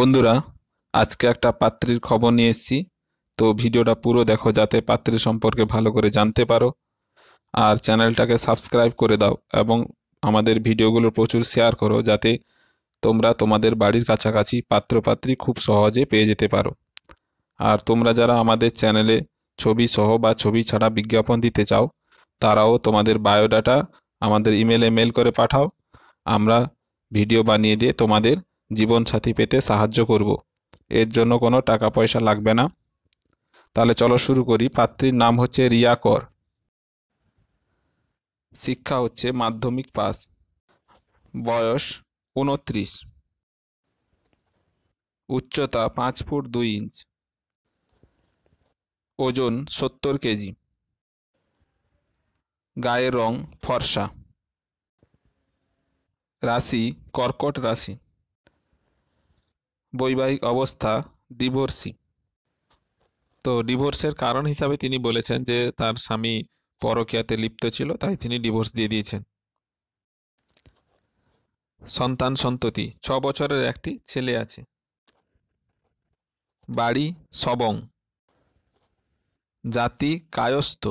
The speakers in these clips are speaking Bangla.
বন্ধুরা আজকে একটা পাত্রীর খবর নিয়ে এসেছি তো ভিডিওটা পুরো দেখো যাতে পাত্রী সম্পর্কে ভালো করে জানতে পারো আর চ্যানেলটাকে সাবস্ক্রাইব করে দাও এবং আমাদের ভিডিওগুলো প্রচুর শেয়ার করো যাতে তোমরা তোমাদের বাড়ির কাছাকাছি পাত্রপাত্রী খুব সহজে পেয়ে যেতে পারো আর তোমরা যারা আমাদের চ্যানেলে ছবি সহ বা ছবি ছাড়া বিজ্ঞাপন দিতে চাও তারাও তোমাদের বায়োডাটা আমাদের ইমেলে মেল করে পাঠাও আমরা ভিডিও বানিয়ে দিয়ে তোমাদের জীবনসাথী পেতে সাহায্য করব। এর জন্য কোনো টাকা পয়সা লাগবে না তাহলে চলো শুরু করি পাত্রীর নাম হচ্ছে রিয়া কর শিক্ষা হচ্ছে মাধ্যমিক পাস বয়স উনত্রিশ উচ্চতা পাঁচ ফুট দুই ইঞ্চ ওজন সত্তর কেজি গায়ের রং ফর্সা রাশি কর্কট রাশি বৈবাহিক অবস্থা ডিভোর্সি তো ডিভোর্সের কারণ হিসাবে তিনি বলেছেন যে তার স্বামী পরকীয়াতে লিপ্ত ছিল তাই তিনি ডিভোর্স দিয়ে দিয়েছেন সন্তান সন্ততি ছ বছরের একটি ছেলে আছে বাড়ি সবং জাতি কায়স্থ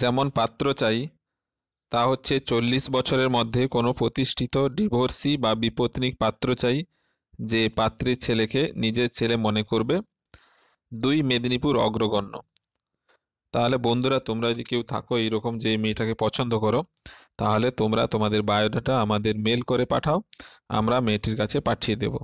যেমন পাত্র চাই তা হচ্ছে চল্লিশ বছরের মধ্যে কোনো প্রতিষ্ঠিত ডিভোর্সি বা বিপত্নিক পাত্র চাই যে পাত্রীর ছেলেকে নিজের ছেলে মনে করবে দুই মেদিনীপুর অগ্রগণ্য তাহলে বন্ধুরা তোমরা যদি কেউ থাকো এইরকম যে মেয়েটাকে পছন্দ করো তাহলে তোমরা তোমাদের বায়োডাটা আমাদের মেল করে পাঠাও আমরা মেয়েটির কাছে পাঠিয়ে দেবো